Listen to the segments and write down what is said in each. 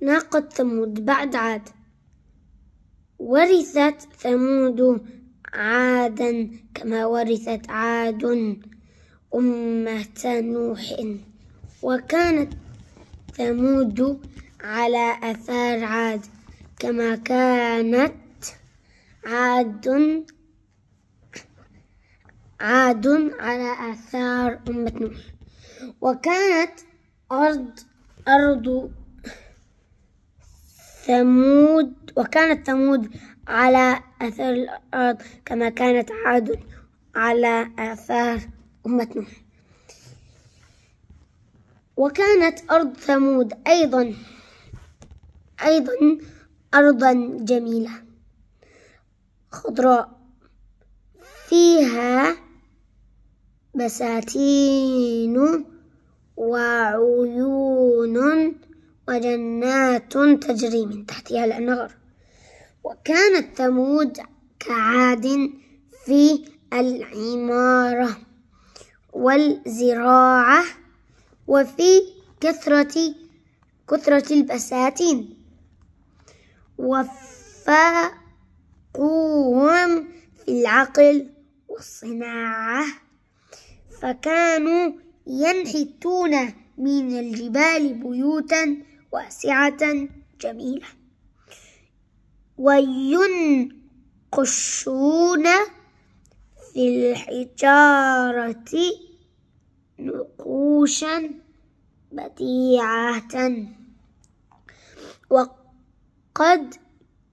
ناقة ثمود بعد عاد ورثت ثمود عادا كما ورثت عاد أمة نوح وكانت ثمود على أثار عاد كما كانت عاد عاد على آثار أمة نوح وكانت أرض أرض ثمود وكانت ثمود على أثر الأرض كما كانت عاد على آثار أمة نوح وكانت أرض ثمود أيضا أيضا أرضا جميلة خضراء فيها بساتين وعيون وجنات تجري من تحتها الأنهار وكانت ثمود كعاد في العمارة والزراعة وفي كثرة كثرة البساتين وفاقوهم في العقل والصناعة فكانوا ينحتون من الجبال بيوتا واسعة جميلة وينقشون في الحجارة نقوشا بديعة وقد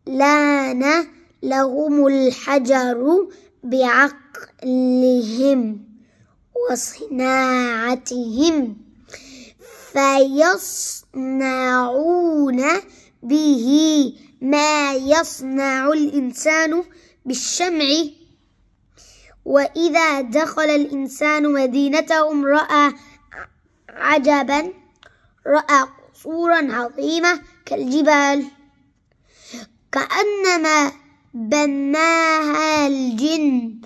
لان لهم الحجر بعقلهم وصناعتهم فيصنعون به ما يصنع الإنسان بالشمع وإذا دخل الإنسان مدينتهم رأى عجبا رأى قصورا عظيمة كالجبال كأنما بناها الجن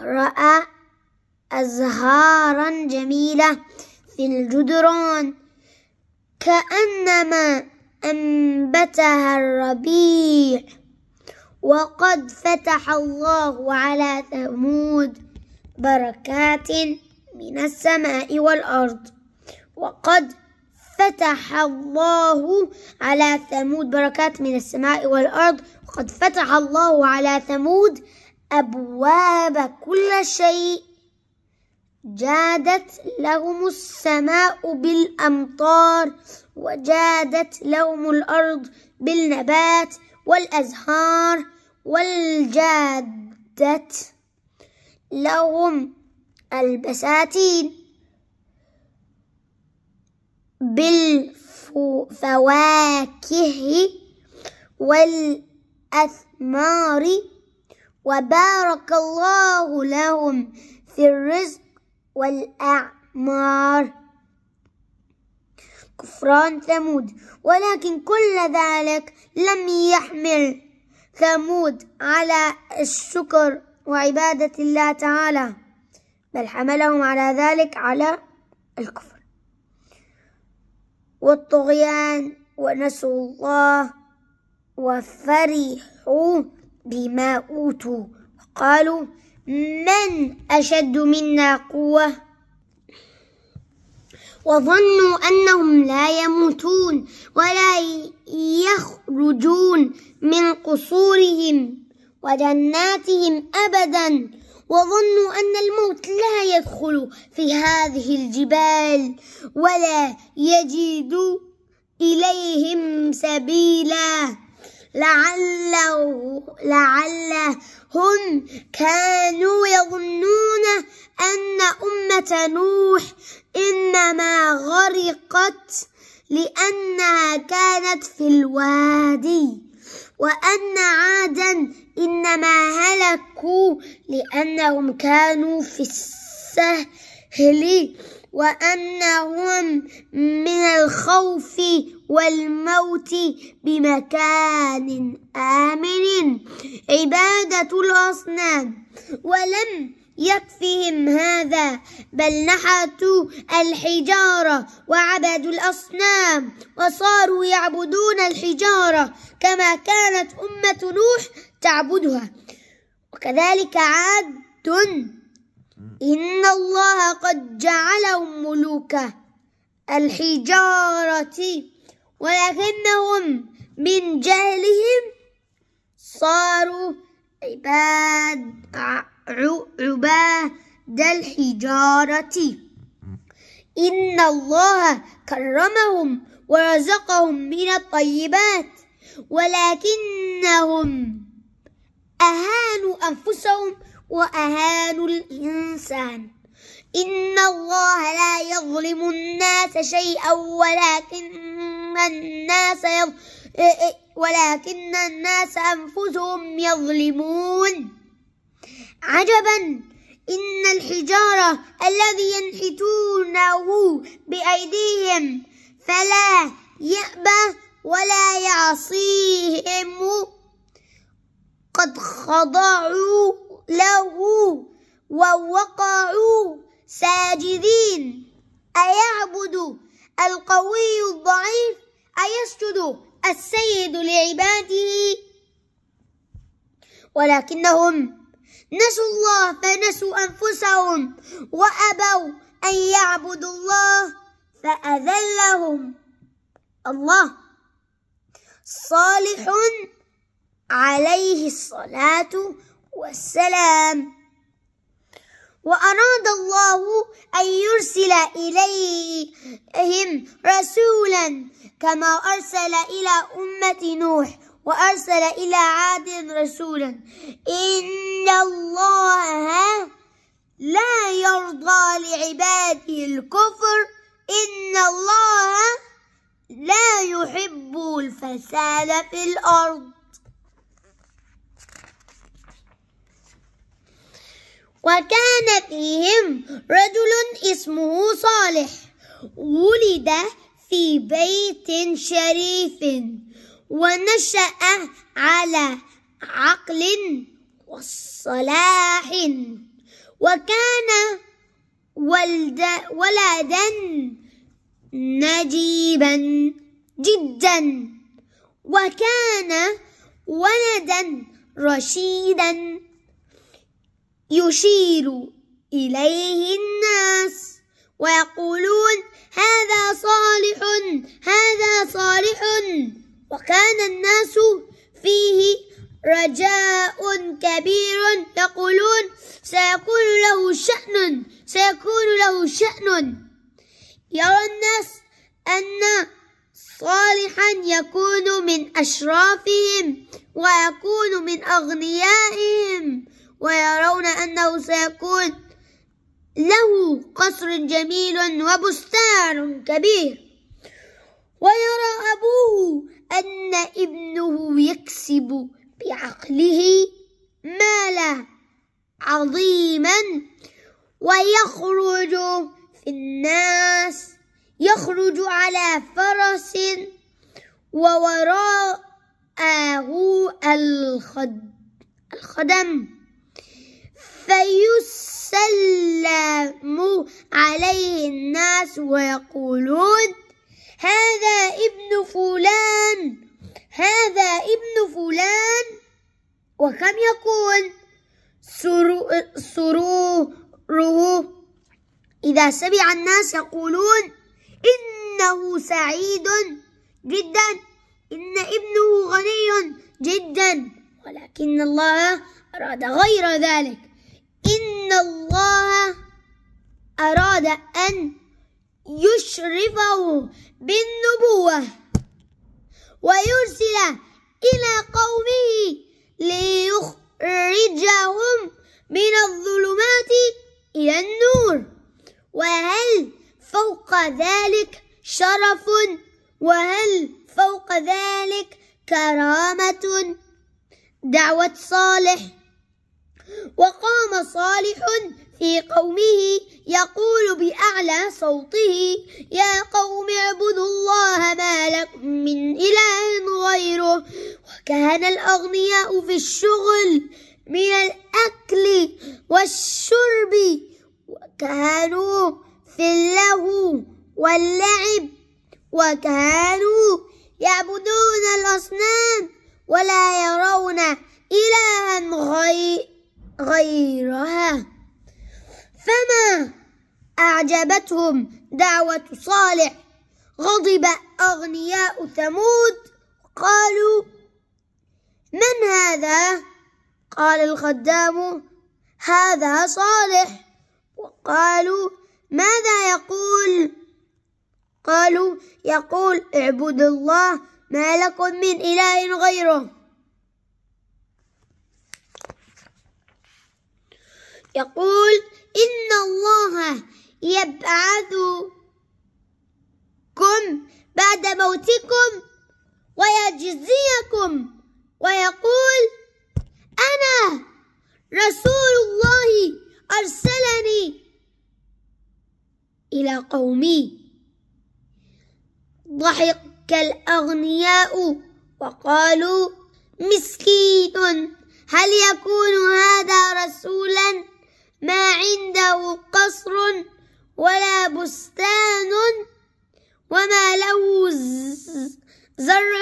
ورأى أزهارا جميلة في الجدران كأنما أنبتها الربيع وقد فتح الله على ثمود بركات من السماء والأرض وقد فتح الله على ثمود بركات من السماء والأرض وقد فتح الله على ثمود أبواب كل شيء جادت لهم السماء بالأمطار وجادت لهم الأرض بالنبات والأزهار والجادت لهم البساتين بالفواكه والأثمار وبارك الله لهم في الرزق والأعمار كفران ثمود ولكن كل ذلك لم يحمل ثمود على الشكر وعبادة الله تعالى بل حملهم على ذلك على الكفر والطغيان ونسوا الله وفرحوا بما أوتوا وقالوا من أشد منا قوة وظنوا أنهم لا يموتون ولا يخرجون من قصورهم وجناتهم أبدا وظنوا أن الموت لا يدخل في هذه الجبال ولا يجد إليهم سبيلاً لعله لعلهم كانوا يظنون أن أمة نوح إنما غرقت لأنها كانت في الوادي وأن عادا إنما هلكوا لأنهم كانوا في السهل وأنهم من الخوف والموت بمكان آمن عبادة الأصنام ولم يكفهم هذا بل نحتوا الحجارة وعبدوا الأصنام وصاروا يعبدون الحجارة كما كانت أمة نوح تعبدها وكذلك عاد إن الله قد جعلهم ملوكا الحجارة ولكنهم من جهلهم صاروا عباد عباد الحجارة إن الله كرمهم ورزقهم من الطيبات ولكنهم أهانوا أنفسهم وأهانوا الإنسان إن الله لا يظلم الناس شيئا ولكن الناس يظ... إيه، إيه، ولكن الناس أنفسهم يظلمون عجبا إن الحجارة الذي ينحتونه بأيديهم فلا يأبى ولا يعصيهم قد خضعوا له ووقعوا ساجدين أيعبد القوي الضعيف أيسجد السيد لعباده ولكنهم نسوا الله فنسوا أنفسهم وأبوا أن يعبدوا الله فأذلهم الله صالح عليه الصلاة والسلام وأراد الله أن يرسل إليهم رسولا كما أرسل إلى أمة نوح وأرسل إلى عاد رسولا إن الله لا يرضى لعباده الكفر إن الله لا يحب الفساد في الأرض وكان فيهم رجل اسمه صالح ولد في بيت شريف ونشأ على عقل وصلاح وكان ولد ولدا نجيبا جدا وكان ولدا رشيدا يشير إليه الناس ويقولون هذا صالح هذا صالح وكان الناس فيه رجاء كبير يقولون سيكون له شأن سيكون له شأن يرى الناس أن صالحا يكون من أشرافهم ويكون من أغنيائهم ويرون أنه سيكون له قصر جميل وبستان كبير ويرى أبوه أن ابنه يكسب بعقله مالا عظيما ويخرج في الناس يخرج على فرس ووراءه الخدم فيسلم عليه الناس ويقولون هذا ابن فلان هذا ابن فلان وكم يكون سروره إذا سمع الناس يقولون إنه سعيد جدا إن ابنه غني جدا ولكن الله أراد غير ذلك إن الله أراد أن يشرفه بالنبوة ويرسل إلى قومه ليخرجهم من الظلمات إلى النور وهل فوق ذلك شرف وهل فوق ذلك كرامة دعوة صالح وقام صالح في قومه يقول بأعلى صوته يا قوم اعبدوا الله ما لكم من إله غيره وكان الأغنياء في الشغل من الأكل والشرب وكانوا في اللهو واللعب وكانوا يعبدون الأصنام ولا يرون إلها غيره غيرها فما أعجبتهم دعوة صالح غضب أغنياء ثمود قالوا من هذا قال الخدام هذا صالح وقالوا ماذا يقول قالوا يقول اعبدوا الله ما لكم من إله غيره يقول إن الله يبعثكم بعد موتكم ويجزيكم ويقول أنا رسول الله أرسلني إلى قومي ضحك الأغنياء وقالوا مسكين هل يكون هذا رسولا ما عنده قصر ولا بستان وما له زرع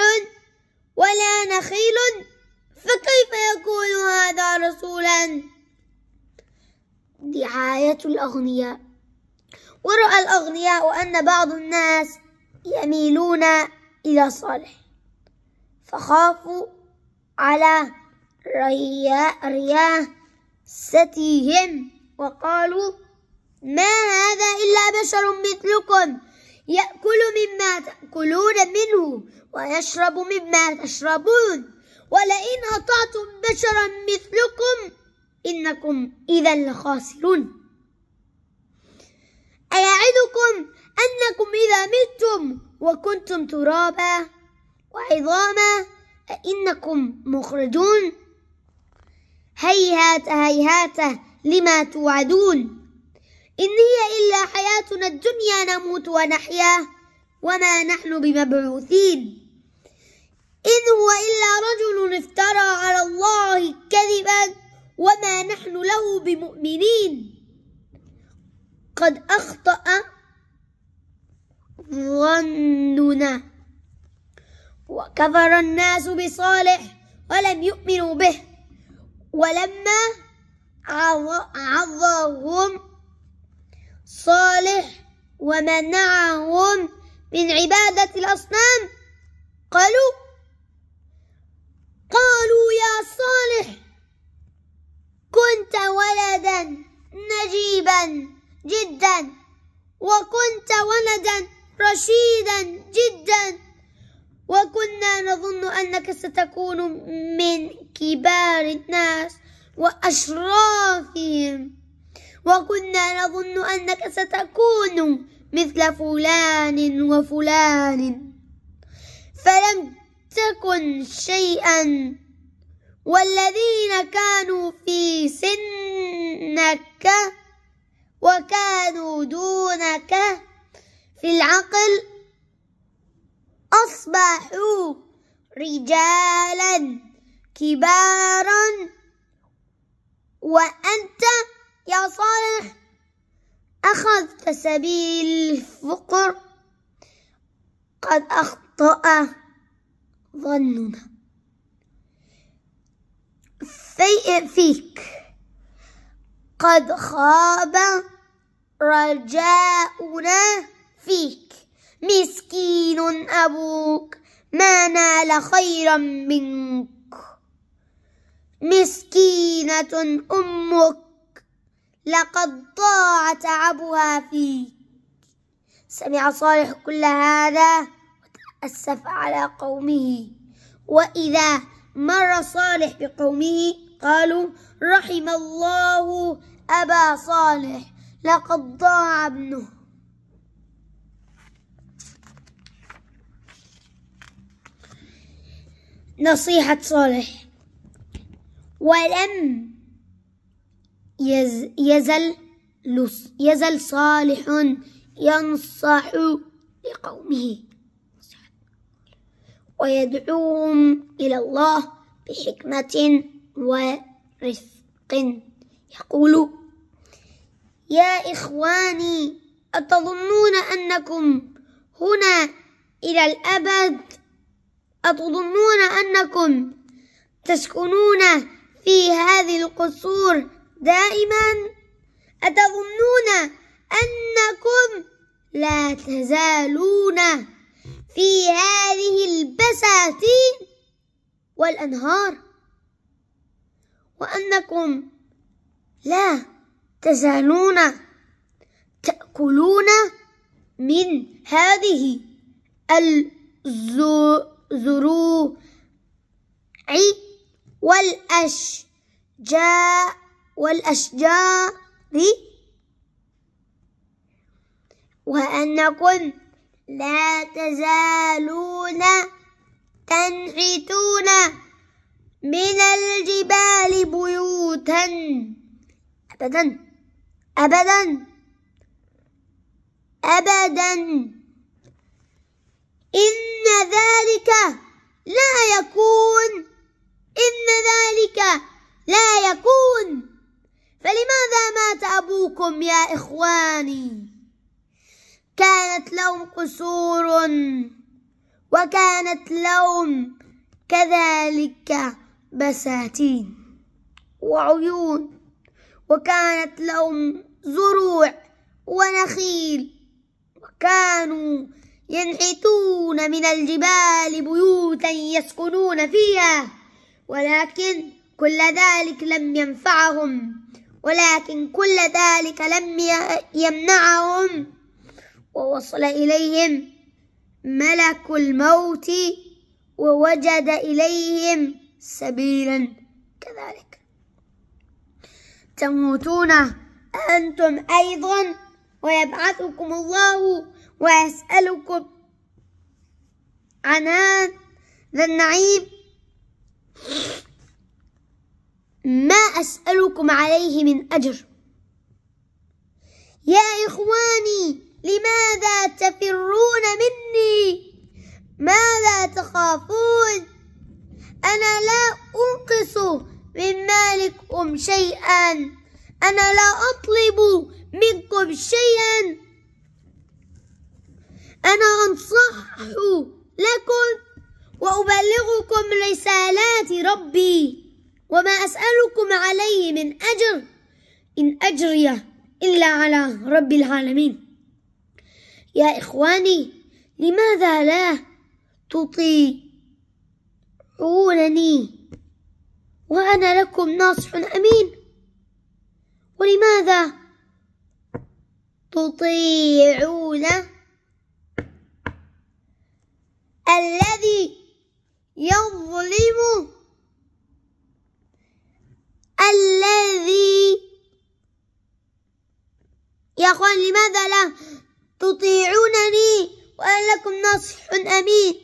ولا نخيل فكيف يكون هذا رسولا دعاية الأغنياء ورأى الأغنياء أن بعض الناس يميلون إلى صالح فخافوا على رياه رؤستهم وقالوا ما هذا إلا بشر مثلكم يأكل مما تأكلون منه ويشرب مما تشربون ولئن أطعتم بشرا مثلكم إنكم إذا لخاسرون أيعدكم أنكم إذا متم وكنتم ترابا وعظاما أئنكم مخرجون هيهات هيهات لما توعدون إن هي إلا حياتنا الدنيا نموت ونحيا وما نحن بمبعوثين إن هو إلا رجل افترى على الله كذبا وما نحن له بمؤمنين قد أخطأ ظننا وكفر الناس بصالح ولم يؤمنوا به ولما عظهم صالح ومنعهم من عبادة الأصنام قالوا قالوا يا صالح كنت ولدا نجيبا جدا وكنت ولدا رشيدا جدا وكنا نظن أنك ستكون من كبار الناس وأشرافهم وكنا نظن أنك ستكون مثل فلان وفلان فلم تكن شيئا والذين كانوا في سنك وكانوا دونك في العقل أصبحوا رجالا كبارا وأنت يا صالح أخذت سبيل الفقر قد أخطأ ظننا في فيك قد خاب رجاؤنا فيك مسكين أبوك ما نال خيرا منك مسكينة أمك لقد ضاع تعبها فيك سمع صالح كل هذا وتأسف على قومه وإذا مر صالح بقومه قالوا رحم الله أبا صالح لقد ضاع ابنه نصيحة صالح ولم يزل يزل صالح ينصح لقومه ويدعوهم إلى الله بحكمة ورفق يقول يا إخواني أتظنون أنكم هنا إلى الأبد أتظنون أنكم تسكنون في هذه القصور دائما أتظنون أنكم لا تزالون في هذه البساتين والأنهار وأنكم لا تزالون تأكلون من هذه الزروع والأشجاء والأشجار وأنكم لا تزالون تنحتون من الجبال بيوتا أبدا أبدا أبدا إن ذلك لا يكون إن ذلك لا يكون فلماذا مات أبوكم يا إخواني كانت لهم قصور وكانت لهم كذلك بساتين وعيون وكانت لهم زروع ونخيل وكانوا ينحتون من الجبال بيوتا يسكنون فيها ولكن كل ذلك لم ينفعهم ولكن كل ذلك لم يمنعهم ووصل إليهم ملك الموت ووجد إليهم سبيلا كذلك تموتون أنتم أيضا ويبعثكم الله ويسألكم عن هذا النعيم ما أسألكم عليه من أجر يا إخواني لماذا تفرون مني ماذا تخافون أنا لا أنقص من مالكم شيئا أنا لا أطلب منكم شيئا أنا أنصح لكم وأبلغكم رسالات ربي وما أسألكم عليه من أجر إن أجري إلا على رب العالمين يا إخواني لماذا لا تطيعونني وأنا لكم ناصح أمين ولماذا تطيعون الذي يظلم الذي يقول لماذا لا تطيعونني وأنا لكم ناصح أمين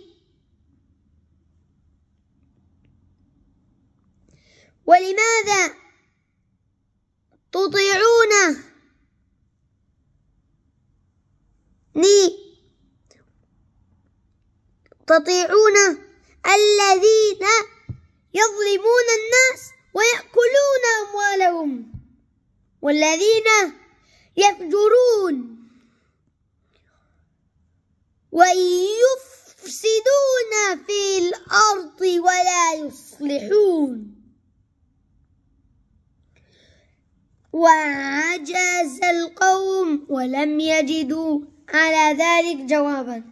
ولماذا تطيعونني تطيعون الذين يظلمون الناس ويأكلون أموالهم والذين يفجرون ويفسدون في الأرض ولا يصلحون وعجز القوم ولم يجدوا على ذلك جوابا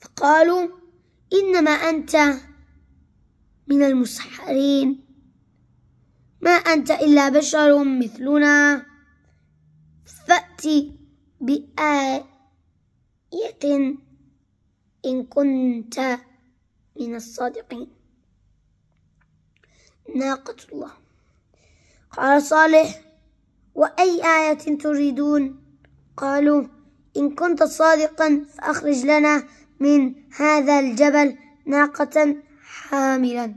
فقالوا إنما أنت من المسحرين ما أنت إلا بشر مثلنا فأت بآية إن كنت من الصادقين ناقة الله قال صالح وأي آية تريدون قالوا إن كنت صادقا فأخرج لنا من هذا الجبل ناقة حاملا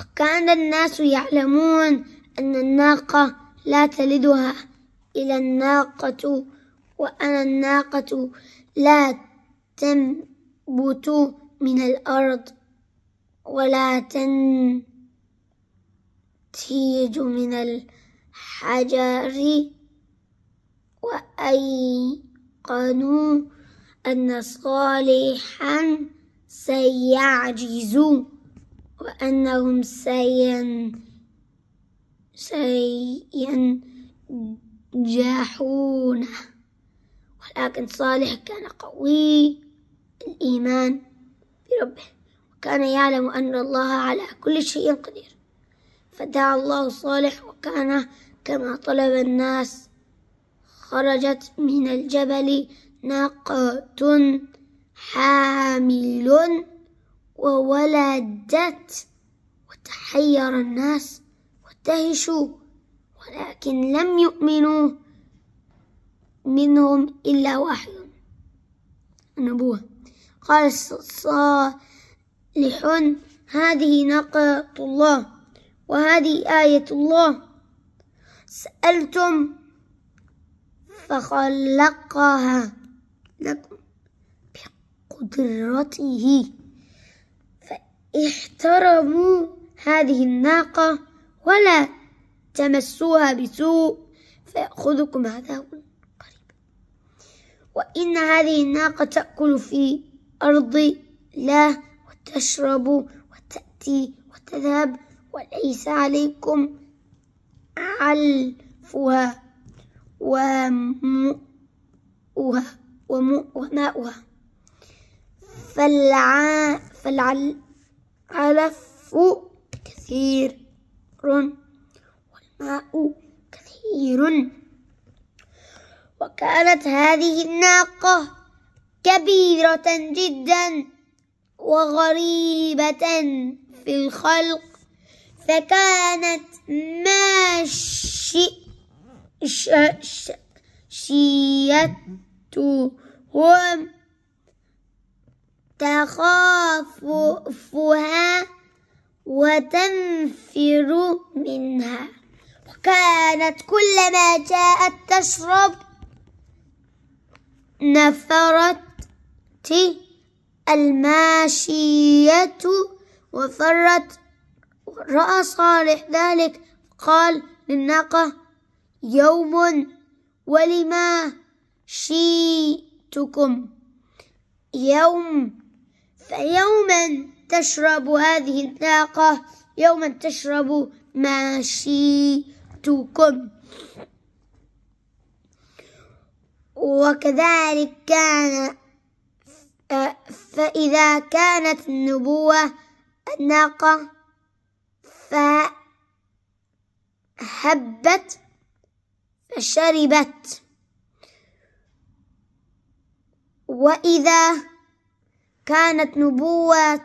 وكان الناس يعلمون أن الناقة لا تلدها إلى الناقة وأن الناقة لا تنبت من الأرض ولا تنتج من الحجر وأيقنوا أن صالحا سيعجز وأنهم سين سينجحون ولكن صالح كان قوي الإيمان بربه وكان يعلم أن الله على كل شيء قدير فدعا الله صالح وكان كما طلب الناس خرجت من الجبل ناقة حامل وولدت وتحير الناس وتهشوا ولكن لم يؤمنوا منهم إلا واحد النبوة قال صالح هذه ناقة الله وهذه آية الله سألتم فخلقها لكم بقدرته فاحترموا هذه الناقة ولا تمسوها بسوء فيأخذكم عذاب قريب وإن هذه الناقة تأكل في أرض الله وتشرب وتأتي وتذهب وليس عليكم علفها ومؤها وماؤها فالع... فالعلف كثير والماء كثير وكانت هذه الناقة كبيرة جدا وغريبة في الخلق فكانت ماشئة شيتهم تخافها وتنفر منها وكانت كلما جاءت تشرب نفرت الماشية وفرت رأى صالح ذلك قال للناقة يوم ولما شئتكم يوم فيوما تشرب هذه الناقة يوما تشرب ما شئتكم وكذلك كان فإذا كانت النبوة الناقة فهبت شربت وإذا كانت نبوة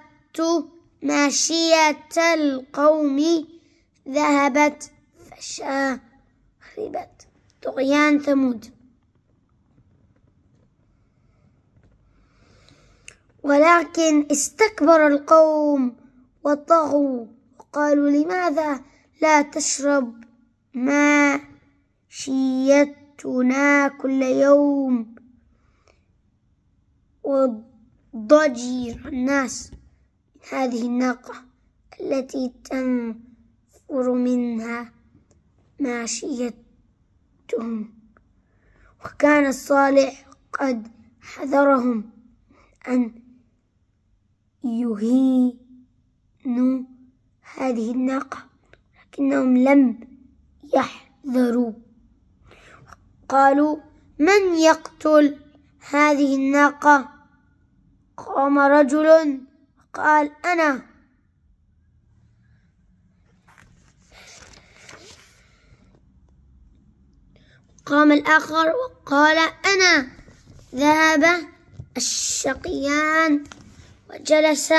ماشية القوم ذهبت فشاربت طغيان ثمود ولكن استكبر القوم وطغوا وقالوا لماذا لا تشرب ماء شيتنا كل يوم وضجر الناس من هذه الناقة التي تنفر منها ماشيتهم وكان الصالح قد حذرهم أن يهينوا هذه الناقة لكنهم لم يحذروا قالوا من يقتل هذه الناقة قام رجل قال أنا قام الآخر وقال أنا ذهب الشقيان وجلس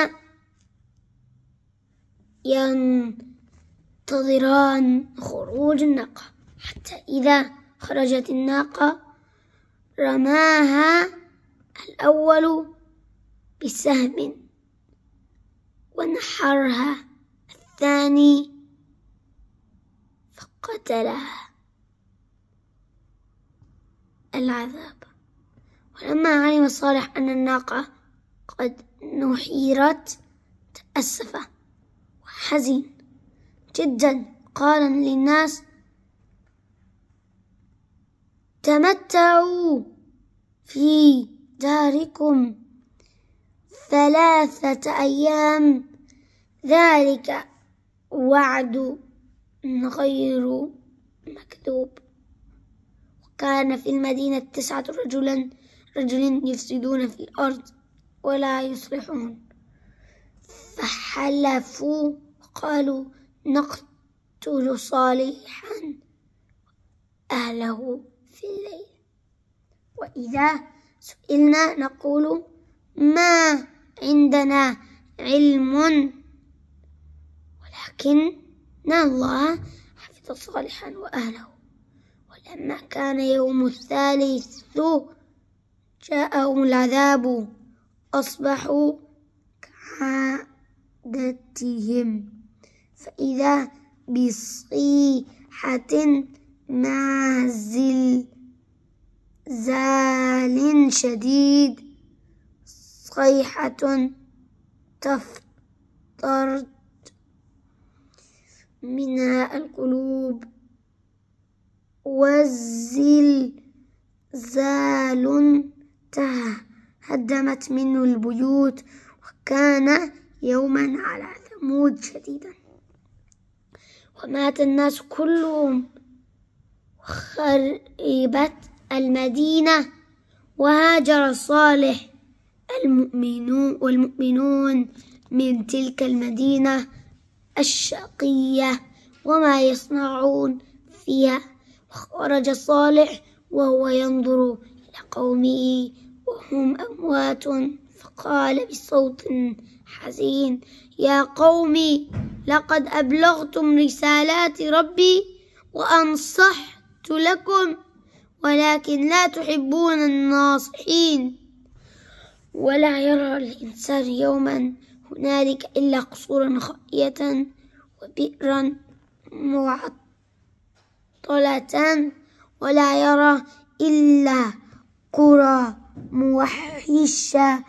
ينتظران خروج الناقة حتى إذا خرجت الناقة رماها الأول بسهم ونحرها الثاني فقتلها العذاب ولما علم صالح أن الناقة قد نحيرت تأسف وحزن جدا قال للناس تمتعوا في داركم ثلاثة أيام ذلك وعد غير مكذوب وكان في المدينة تسعة رجلا رجل يفسدون في الأرض ولا يصلحون فحلفوا وقالوا نقتل صالحا أهله في الليل وإذا سئلنا نقول ما عندنا علم ولكن الله حفظ صالحا وأهله ولما كان يوم الثالث جاءهم العذاب أصبحوا كعادتهم فإذا بصيحة نازل زال شديد صيحة تفطرت منها القلوب وزل زال تهدمت منه البيوت وكان يوما على ثمود شديدا ومات الناس كلهم خربت المدينة وهاجر صالح المؤمنون والمؤمنون من تلك المدينة الشقية وما يصنعون فيها وخرج صالح وهو ينظر إلى قومه وهم أموات فقال بصوت حزين يا قومي لقد أبلغتم رسالات ربي وأنصحت لكم ولكن لا تحبون الناصحين ولا يرى الإنسان يوما هنالك إلا قصورا خائية وبئرا معطلة ولا يرى إلا قرى موحشة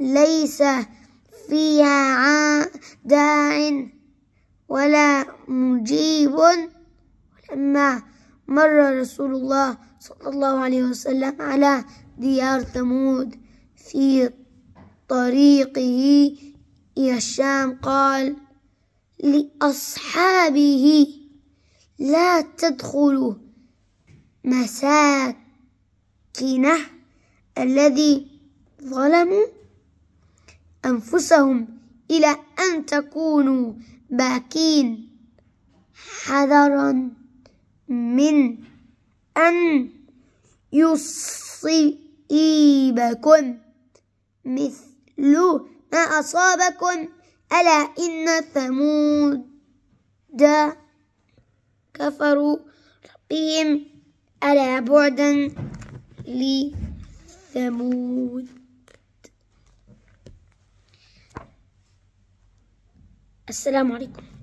ليس فيها داع ولا مجيب لما مر رسول الله صلى الله عليه وسلم على ديار ثمود في طريقه إلى الشام قال لأصحابه لا تدخلوا مساكنه الذي ظلموا أنفسهم إلى أن تكونوا باكين حذرا من أن يصيبكم مثل ما أصابكم ألا إن ثمود كفروا ربهم ألا بعدا لثمود السلام عليكم